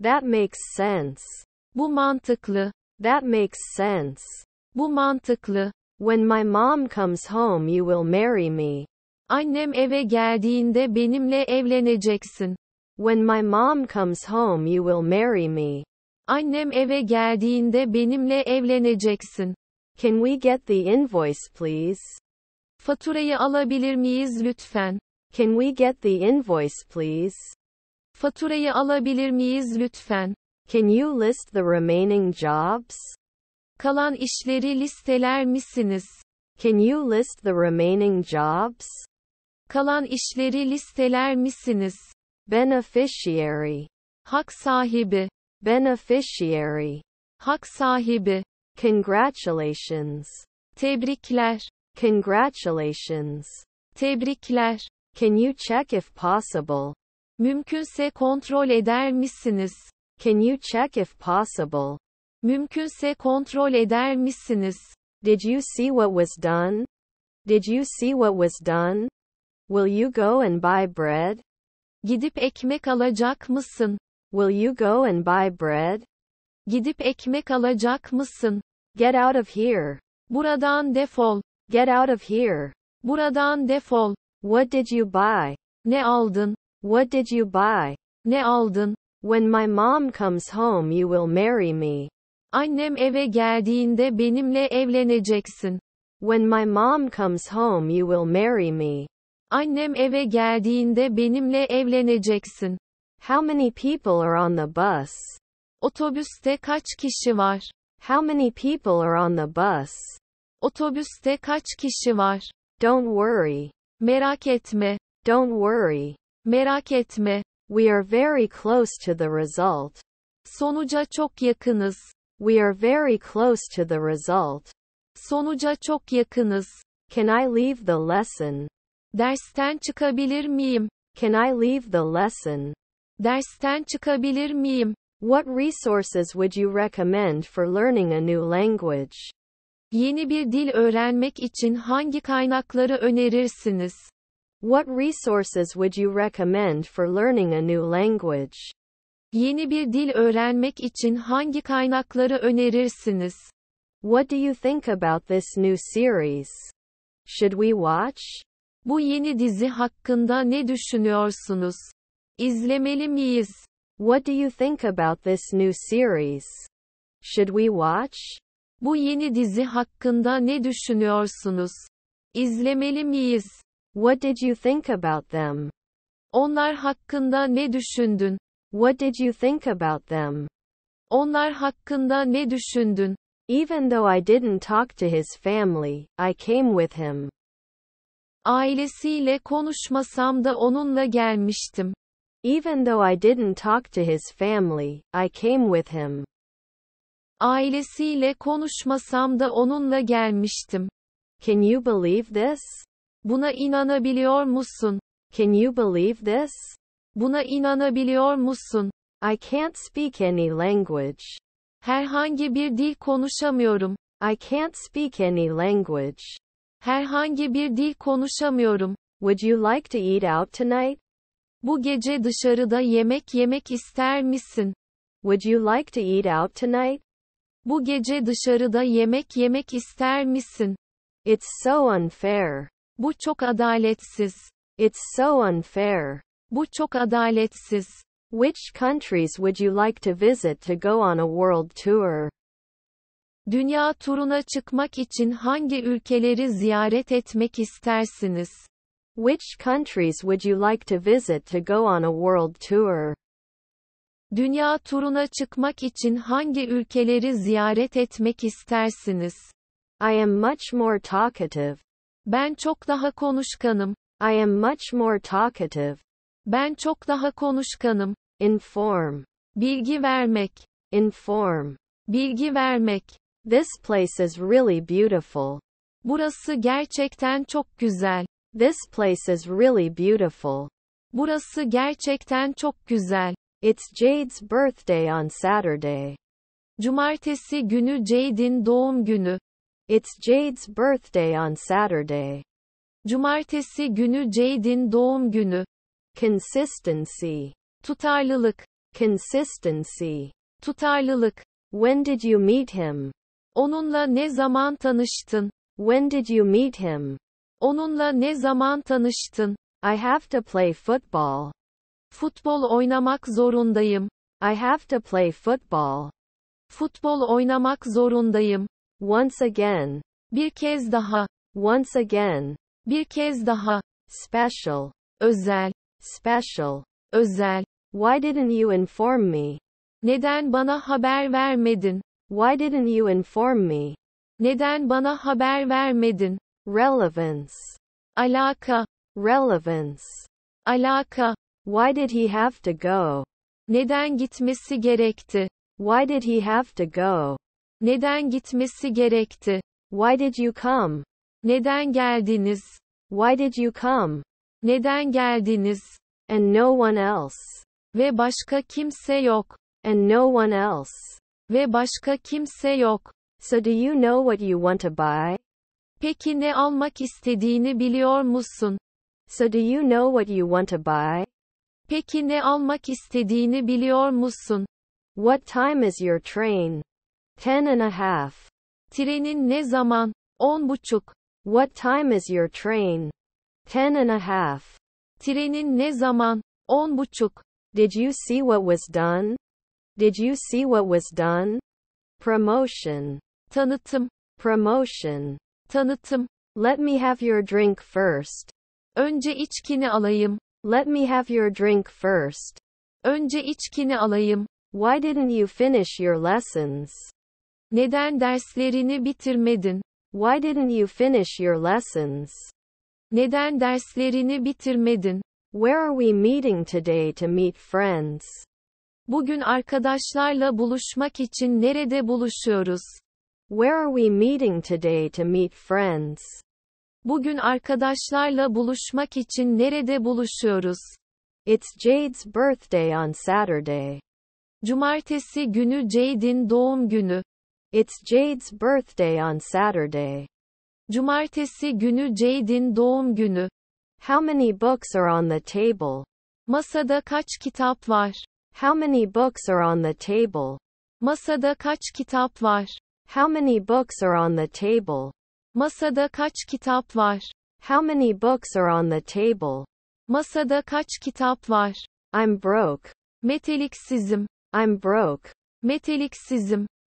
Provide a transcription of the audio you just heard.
That makes sense. Bu mantıklı. That makes sense. Bu mantıklı. When my mom comes home you will marry me. Annem eve geldiğinde benimle evleneceksin. When my mom comes home you will marry me. Annem eve geldiğinde benimle evleneceksin. Can we get the invoice please? Faturayı alabilir miyiz lütfen? Can we get the invoice please? Faturayı alabilir miyiz lütfen? Can you list the remaining jobs? Kalan işleri listeler misiniz? Can you list the remaining jobs? Kalan işleri listeler misiniz? Beneficiary. Hak sahibi. Beneficiary. Hak sahibi. Congratulations. Tebrikler. Congratulations. Tebrikler. Can you check if possible? Mümkünse kontrol eder misiniz? Can you check if possible? Mümkünse kontrol eder misiniz? Did you see what was done? Did you see what was done? Will you go and buy bread? Gidip ekmek alacak mısın? Will you go and buy bread? Gidip ekmek alacak mısın? Get out of here. Buradan defol. Get out of here. Buradan defol. What did you buy? Ne aldın? What did you buy? Ne aldın? When my mom comes home you will marry me. Annem eve geldiğinde benimle evleneceksin. When my mom comes home you will marry me. Annem eve geldiğinde benimle evleneceksin. How many people are on the bus? Otobüste kaç kişi var? How many people are on the bus? Otobüste kaç kişi var? Don't worry. Merak etme. Don't worry. Merak etme. We are very close to the result. Sonuca çok yakınız. We are very close to the result. Sonuca çok yakınız. Can I leave the lesson? Dersten çıkabilir miyim? Can I leave the lesson? Dersten çıkabilir miyim? What resources would you recommend for learning a new language? Yeni bir dil öğrenmek için hangi kaynakları önerirsiniz? What resources would you recommend for learning a new language? Yeni bir dil öğrenmek için hangi kaynakları önerirsiniz? What do you think about this new series? Should we watch? Bu yeni dizi hakkında ne düşünüyorsunuz? İzlemeli miyiz? What do you think about this new series? Should we watch? Bu yeni dizi hakkında ne düşünüyorsunuz? İzlemeli miyiz? What did you think about them? Onlar hakkında ne düşündün? What did you think about them? Onlar hakkında ne düşündün? Even though I didn't talk to his family, I came with him. Ailesiyle konuşmasam da onunla gelmiştim. Even though I didn't talk to his family, I came with him. Ailesiyle konuşmasam da onunla gelmiştim. Can you believe this? Buna inanabiliyor musun? Can you believe this? Buna inanabiliyor musun? I can't speak any language. Herhangi bir dil konuşamıyorum. I can't speak any language. Herhangi bir dil konuşamıyorum. Would you like to eat out tonight? Bu gece dışarıda yemek yemek ister misin? Would you like to eat out tonight? Bu gece dışarıda yemek yemek ister misin? It's so unfair. Bu çok adaletsiz. It's so unfair. Bu çok adaletsiz. Which countries would you like to visit to go on a world tour? Dünya turuna çıkmak için hangi ülkeleri ziyaret etmek istersiniz? Which countries would you like to visit to go on a world tour? Dünya turuna çıkmak için hangi ülkeleri ziyaret etmek istersiniz? I am much more talkative. Ben çok daha konuşkanım. I am much more talkative. Ben çok daha konuşkanım. Inform. Bilgi vermek. Inform. Bilgi vermek. This place is really beautiful. Burası gerçekten çok güzel. This place is really beautiful. Burası gerçekten çok güzel. It's Jade's birthday on Saturday. Cumartesi günü Jade'in doğum günü. It's Jade's birthday on Saturday. Cumartesi günü Jade'in doğum günü. Consistency. Tutarlılık. Consistency. Tutarlılık. When did you meet him? Onunla ne zaman tanıştın? When did you meet him? Onunla ne zaman tanıştın? I have to play football. Futbol oynamak zorundayım. I have to play football. Futbol oynamak zorundayım once again, bir kez daha, once again, bir kez daha, special, özel, special, özel, why didn't you inform me? Neden bana haber vermedin? Why didn't you inform me? Neden bana haber vermedin? Relevance. Alaka. Relevance. Alaka. Why did he have to go? Neden gitmesi gerekti? Why did he have to go? Neden gitmesi gerekti? Why did you come? Neden geldiniz? Why did you come? Neden geldiniz? And no one else. Ve başka kimse yok. And no one else. Ve başka kimse yok. So do you know what you want to buy? Peki ne almak istediğini biliyor musun? So do you know what you want to buy? Peki ne almak istediğini biliyor musun? What time is your train? Ten and a half. Trenin ne zaman? On buçuk. What time is your train? Ten and a half. Trenin ne zaman? On buçuk. Did you see what was done? Did you see what was done? Promotion. Tanıtım. Promotion. Tanıtım. Let me have your drink first. Önce içkini alayım. Let me have your drink first. Önce içkini alayım. Why didn't you finish your lessons? Neden derslerini bitirmedin? Why didn't you finish your lessons? Neden derslerini bitirmedin? Where are we meeting today to meet friends? Bugün arkadaşlarla buluşmak için nerede buluşuyoruz? Where are we meeting today to meet friends? Bugün arkadaşlarla buluşmak için nerede buluşuyoruz? It's Jade's birthday on Saturday. Cumartesi günü Jade'in doğum günü. It's Jade's birthday on Saturday. Cumartesi günü Jade'in doğum günü. How many books are on the table? Masada kaç kitap var? How many books are on the table? Masada kaç kitap var? How many books are on the table? Masada kaç kitap var? How many books are on the table? Masada kaç kitap var? I'm broke. Meteliksizim. I'm broke. Meteliksizim.